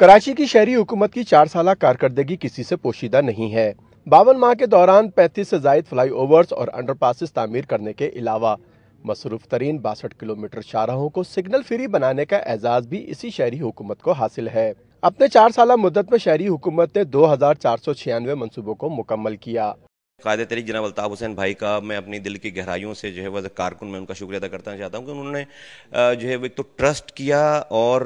कराची की शहरी हुकूमत की चार साल कारकर्दगी किसी से पोशीदा नहीं है बावन माह के दौरान पैंतीस से जायद फ्लाई ओवर्स और अंडर पासिस तामीर करने के अलावा मसरूफ तरीन बासठ किलोमीटर शाहराहों को सिग्नल फ्री बनाने का एजाज भी इसी शहरी हुकूमत को हासिल है अपने चार साल मुद्दत में शहरी हुकूमत ने दो हजार चार सौ छियानवे मनसूबों को मुकम्मल किया कायदे तरीक जनाब अलताफ़ हुसैन भाई का मैं अपनी दिल की गहराइयों से जो है वह कारकुन में उनका शुक्रिया अदा करना चाहता हूँ कि उन्होंने जो है वो एक तो ट्रस्ट किया और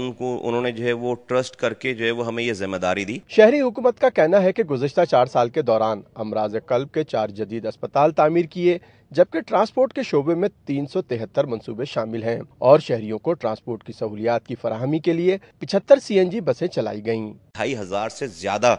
उनको उन्होंने जो है वो ट्रस्ट करके जो है वो हमें ये जिम्मेदारी दी शहरी हुकूमत का कहना है कि गुजशत चार साल के दौरान अमराज कल्ब के चार जदीद अस्पताल तामीर किए जबकि ट्रांसपोर्ट के शोबे में तीन सौ तिहत्तर मनसूबे शामिल हैं और शहरियों को ट्रांसपोर्ट की सहूलियात की फराहमी के लिए पिछहत्तर सी एन जी बसें चलाई गयी ढाई हजार से ज्यादा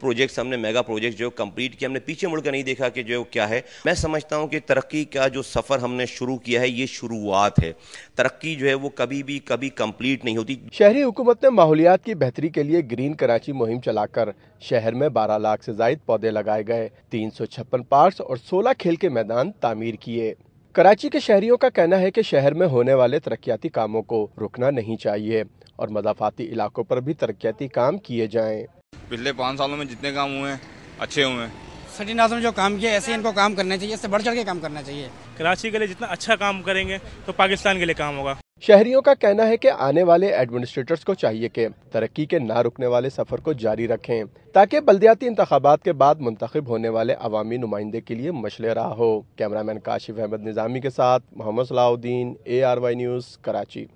प्रोजेक्ट हमने मेगा प्रोजेक्ट जो कंप्लीट किया हमने पीछे मुड़कर नहीं देखा कि जो क्या है मैं समझता हूँ कि तरक्की का जो सफर हमने शुरू किया है ये शुरुआत है तरक्की जो है वो कभी भी कभी कम्प्लीट नहीं होती शहरी हुकूमत ने माहौलियात की बेहतरी के लिए ग्रीन कराची मुहिम चलाकर शहर में बारह लाख से जायद पौधे लगाए गए तीन सौ छप्पन पार्क और सोलह खेल के मैदान तामीर तामीर किए कराची के शहरियों का कहना है कि शहर में होने वाले तरक्याती कामों को रुकना नहीं चाहिए और मदाफाती इलाकों पर भी तरक्याती काम किए जाएं। पिछले पाँच सालों में जितने काम हुए हैं अच्छे हुए हैं सचिन आजम जो काम किया ऐसे इनको काम करना चाहिए इससे बढ़ चढ़ के काम करना चाहिए कराची के लिए जितना अच्छा काम करेंगे तो पाकिस्तान के लिए काम होगा शहरियों का कहना है कि आने वाले एडमिनिस्ट्रेटर्स को चाहिए कि तरक्की के ना रुकने वाले सफर को जारी रखें ताकि बल्दियाती इंतबात के बाद मुंतखब होने वाले अवामी नुमाइंदे के लिए मशले रहा हो कैमरामैन काशिफ अहमद निज़ामी के साथ Mohammad Salahuddin A R Y News Karachi